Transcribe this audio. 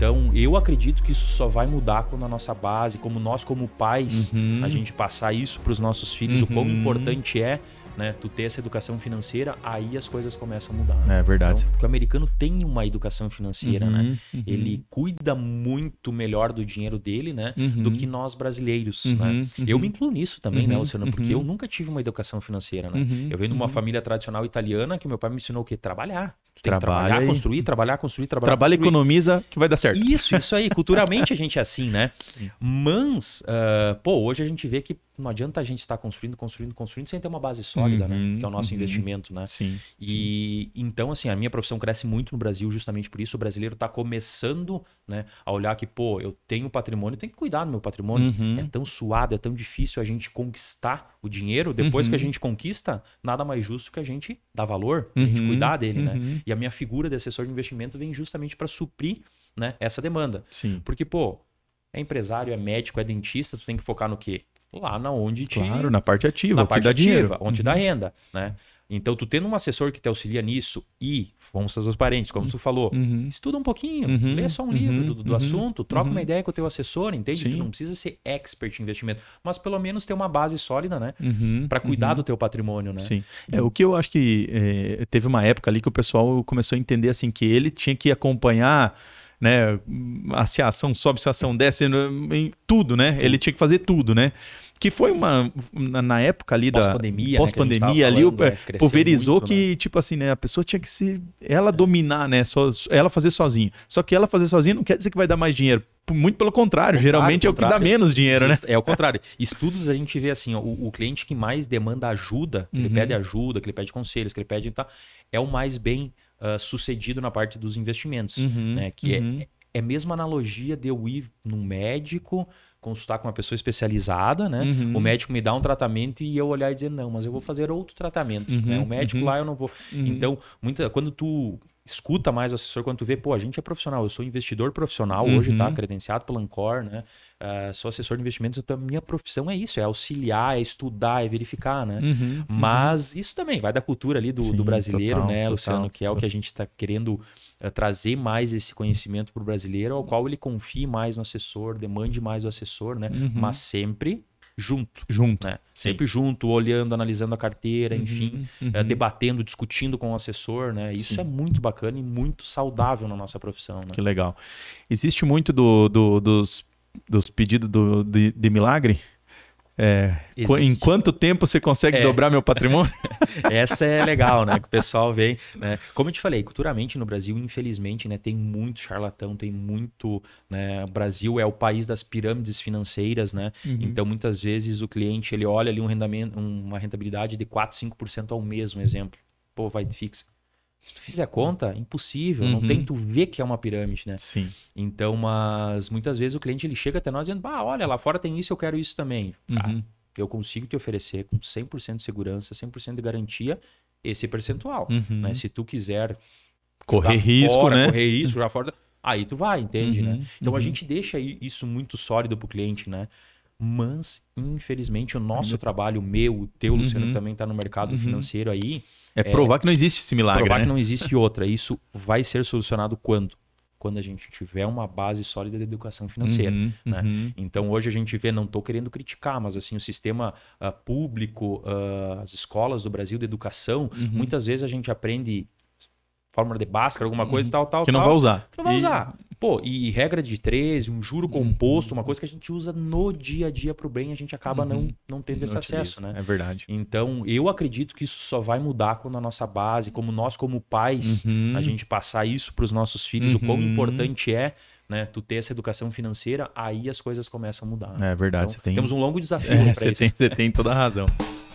Então, eu acredito que isso só vai mudar quando a nossa base, como nós como pais, uhum. a gente passar isso para os nossos filhos, uhum. o quão uhum. importante é né? Tu ter essa educação financeira, aí as coisas começam a mudar. Né? É verdade. Então, porque o americano tem uma educação financeira, né? uhum, né? Uhum. Ele cuida muito melhor do dinheiro dele, né? Uhum. Do que nós brasileiros, uhum, né? Eu uhum. me incluo nisso também, né, uhum, Luciano? Porque eu nunca tive uma educação financeira, né? Eu venho de uma família tradicional italiana que meu pai me ensinou o quê? Trabalhar. Tem trabalhar, construir, trabalhar, construir, trabalhar. Trabalha, construir. economiza, que vai dar certo. Isso, isso aí. Culturalmente a gente é assim, né? Mas, uh, pô, hoje a gente vê que não adianta a gente estar construindo, construindo, construindo sem ter uma base sólida sólida, né? uhum, né? Que é o nosso uhum, investimento, né? Sim. E sim. então, assim, a minha profissão cresce muito no Brasil justamente por isso. O brasileiro está começando né, a olhar que, pô, eu tenho patrimônio, tenho que cuidar do meu patrimônio. Uhum. É tão suado, é tão difícil a gente conquistar o dinheiro. Depois que a uhum. gente conquista, nada mais justo que a gente dar valor, a gente uhum, cuidar dele, né? Uhum. E a minha figura de assessor de investimento vem justamente para suprir né, essa demanda. Sim. Porque, pô, é empresário, é médico, é dentista, tu tem que focar no quê? lá na onde te... Claro, na parte ativa, na parte dá ativa, dinheiro. onde uhum. dá renda, né? Então, tu tendo um assessor que te auxilia nisso e, vamos ser parentes como tu falou, uhum. estuda um pouquinho, uhum. lê só um livro do, uhum. do uhum. assunto, troca uma uhum. ideia com o teu assessor, entende? Sim. Tu não precisa ser expert em investimento, mas pelo menos ter uma base sólida, né? Para cuidar do teu patrimônio, né? Sim. É, o que eu acho que é, teve uma época ali que o pessoal começou a entender, assim, que ele tinha que acompanhar né? Se a ação sobe, se a ação desce, em tudo, né? Ele tinha que fazer tudo, né? que foi uma na época ali pós -pandemia, da pós-pandemia né, ali falando, é, pulverizou muito, que né? tipo assim né a pessoa tinha que se ela é. dominar né só ela fazer sozinha só que ela fazer sozinha não quer dizer que vai dar mais dinheiro muito pelo contrário, contrário geralmente contrário. é o que dá menos dinheiro né é o contrário estudos a gente vê assim ó, o, o, cliente que mais demanda ajuda que uhum. ele pede ajuda que ele pede conselhos que ele pede tá é o mais bem uh, sucedido na parte dos investimentos, uhum, né? Que é, uhum. é, é a mesma analogia de eu ir num médico, consultar com uma pessoa especializada, né? Uhum. O médico me dá um tratamento e eu olhar e dizer, não, mas eu vou fazer outro tratamento. Né? Uhum. Né? O médico uhum. lá eu não vou. Uhum. Então, muita, quando tu escuta mais o assessor quando tu vê, pô, a gente é profissional, eu sou investidor profissional uhum. hoje, tá? Credenciado pelo Ancor, né? Uh, sou assessor de investimentos, então a minha profissão é isso, é auxiliar, é estudar, é verificar, né? Uhum, uhum. Mas uhum. isso também vai da cultura ali do, Sim, do brasileiro, total, né, total, Luciano? Total. Que é o que a gente está querendo uh, trazer mais esse conhecimento para o brasileiro, ao qual ele confie mais no assessor, demande mais do assessor, né? Uhum. Mas sempre junto. Junto. Né? Sempre junto, olhando, analisando a carteira, uhum, enfim, uhum. É, debatendo, discutindo com o assessor, né? Isso Sim. é muito bacana e muito saudável na nossa profissão. Né? Que legal. Existe muito do, do dos, dos pedidos do, de, de milagre? É, em quanto tempo você consegue é. dobrar meu patrimônio? Essa é legal, né? Que o pessoal vem. Né? Como eu te falei, culturalmente no Brasil, infelizmente, né, tem muito charlatão, tem muito. Né, o Brasil é o país das pirâmides financeiras, né? Uhum. Então, muitas vezes o cliente ele olha ali um rendamento, uma rentabilidade de 4, 5% ao mês, um exemplo. Pô, vai fixa. Se tu fizer conta, impossível, uhum. não tem tu ver que é uma pirâmide, né? Sim. Então, mas muitas vezes o cliente ele chega até nós dizendo: "Bah, olha, lá fora tem isso, eu quero isso também". Cara, tá, uhum. eu consigo te oferecer com 100% de segurança, 100% de garantia esse percentual, uhum. né? Se tu quiser correr risco, fora, né? Correr risco, já fora, aí tu vai, entende, né? Uhum. Então a uhum. gente deixa isso muito sólido pro cliente, né? Mas, infelizmente, o nosso Ainda... trabalho, o meu, o teu, Luciano, uhum. que também está no mercado uhum. financeiro aí. É, é, provar que não existe esse milagre. Provar né? que não existe outra. Isso vai ser solucionado quando? Quando a gente tiver uma base sólida de educação financeira. Uhum. Né? Uhum. Então, hoje a gente vê, não estou querendo criticar, mas assim, o sistema uh, público, uh, as escolas do Brasil de educação, uhum. muitas vezes a gente aprende fórmula de Bhaskara, alguma coisa e tal, tal, Que não vai usar. Que não vai e... usar pô, e, regra de 13, um juro uhum. composto, uma coisa que a gente usa no dia a dia para o bem, a gente acaba uhum. não, não tendo não esse acesso, né? É verdade. Então, eu acredito que isso só vai mudar quando a nossa base, como nós como pais, uhum. a gente passar isso para os nossos filhos, uhum. o quão uhum. importante é né? Tu ter essa educação financeira, aí as coisas começam a mudar. Né? É verdade. Então, tem... Temos um longo desafio é, para isso. Tem, você tem toda a razão.